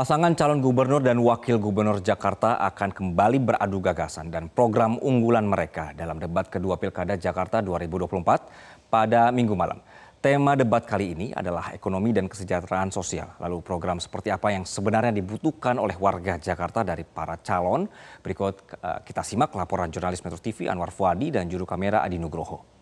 Pasangan calon gubernur dan wakil gubernur Jakarta akan kembali beradu gagasan dan program unggulan mereka dalam debat kedua Pilkada Jakarta 2024 pada Minggu malam. Tema debat kali ini adalah ekonomi dan kesejahteraan sosial. Lalu program seperti apa yang sebenarnya dibutuhkan oleh warga Jakarta dari para calon? Berikut eh, kita simak laporan jurnalis Metro TV Anwar Fuadi dan juru kamera Adi Nugroho.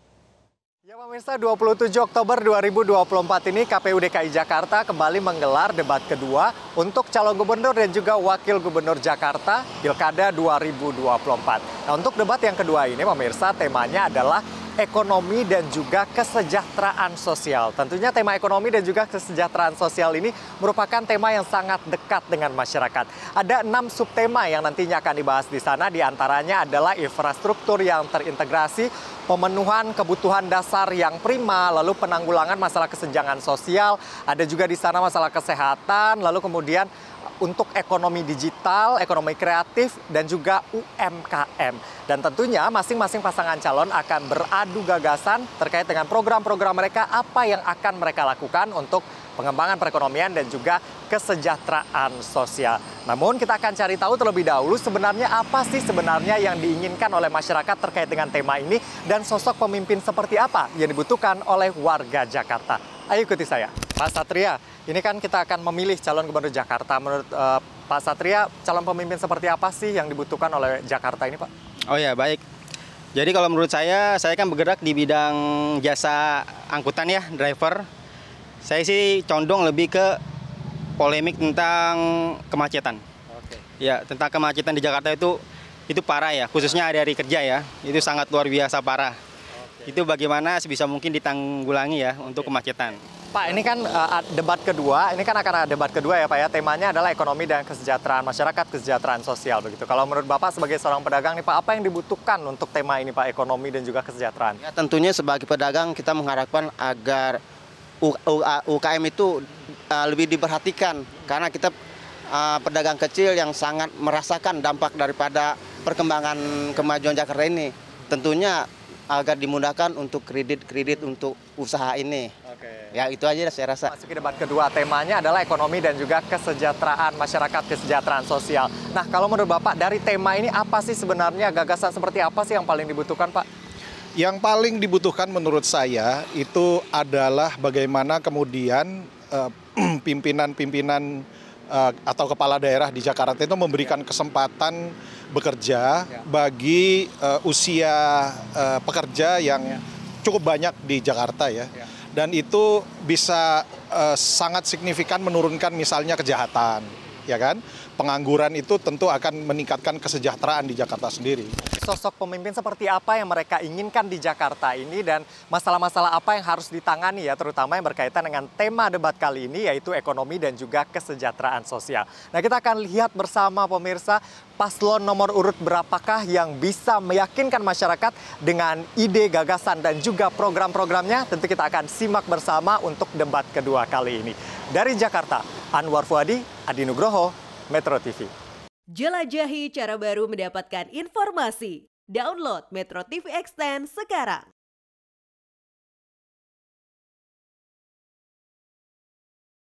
Ya pemirsa 27 Oktober 2024 ini KPU DKI Jakarta kembali menggelar debat kedua untuk calon gubernur dan juga wakil gubernur Jakarta Pilkada 2024. Nah untuk debat yang kedua ini pemirsa temanya adalah ekonomi dan juga kesejahteraan sosial. Tentunya tema ekonomi dan juga kesejahteraan sosial ini merupakan tema yang sangat dekat dengan masyarakat. Ada enam subtema yang nantinya akan dibahas di sana, diantaranya adalah infrastruktur yang terintegrasi, pemenuhan kebutuhan dasar yang prima, lalu penanggulangan masalah kesenjangan sosial, ada juga di sana masalah kesehatan, lalu kemudian untuk ekonomi digital, ekonomi kreatif, dan juga UMKM. Dan tentunya masing-masing pasangan calon akan berada adu gagasan terkait dengan program-program mereka, apa yang akan mereka lakukan untuk pengembangan perekonomian dan juga kesejahteraan sosial. Namun kita akan cari tahu terlebih dahulu sebenarnya apa sih sebenarnya yang diinginkan oleh masyarakat terkait dengan tema ini dan sosok pemimpin seperti apa yang dibutuhkan oleh warga Jakarta. Ayo ikuti saya. Pak Satria, ini kan kita akan memilih calon gubernur Jakarta. Menurut uh, Pak Satria, calon pemimpin seperti apa sih yang dibutuhkan oleh Jakarta ini, Pak? Oh ya, baik. Jadi kalau menurut saya, saya kan bergerak di bidang jasa angkutan ya, driver. Saya sih condong lebih ke polemik tentang kemacetan. Oke. Ya, tentang kemacetan di Jakarta itu itu parah ya, khususnya hari-hari kerja ya. Itu sangat luar biasa parah itu bagaimana sebisa mungkin ditanggulangi ya untuk kemacetan. Pak, ini kan uh, debat kedua, ini kan akan ada debat kedua ya Pak ya, temanya adalah ekonomi dan kesejahteraan masyarakat, kesejahteraan sosial begitu. Kalau menurut Bapak sebagai seorang pedagang nih Pak, apa yang dibutuhkan untuk tema ini Pak, ekonomi dan juga kesejahteraan? Ya, tentunya sebagai pedagang kita mengharapkan agar UKM itu uh, lebih diperhatikan, karena kita uh, pedagang kecil yang sangat merasakan dampak daripada perkembangan kemajuan Jakarta ini. Tentunya agar dimudahkan untuk kredit-kredit untuk usaha ini. Oke. Ya itu aja saya rasa. Masuki debat kedua temanya adalah ekonomi dan juga kesejahteraan masyarakat, kesejahteraan sosial. Nah kalau menurut Bapak dari tema ini apa sih sebenarnya gagasan seperti apa sih yang paling dibutuhkan Pak? Yang paling dibutuhkan menurut saya itu adalah bagaimana kemudian eh, pimpinan-pimpinan eh, Eh, atau kepala daerah di Jakarta itu memberikan kesempatan bekerja ya. bagi uh, usia uh, pekerja yang ya. cukup banyak di Jakarta ya. ya. Dan itu bisa uh, sangat signifikan menurunkan misalnya kejahatan ya kan? Pengangguran itu tentu akan meningkatkan kesejahteraan di Jakarta sendiri. Sosok pemimpin seperti apa yang mereka inginkan di Jakarta ini dan masalah-masalah apa yang harus ditangani ya terutama yang berkaitan dengan tema debat kali ini yaitu ekonomi dan juga kesejahteraan sosial. Nah, kita akan lihat bersama pemirsa paslon nomor urut berapakah yang bisa meyakinkan masyarakat dengan ide, gagasan dan juga program-programnya. Tentu kita akan simak bersama untuk debat kedua kali ini. Dari Jakarta, Anwar Fuadi, Adi Nugroho, Metro TV. Jelajahi cara baru mendapatkan informasi. Download Metro TV Extend sekarang.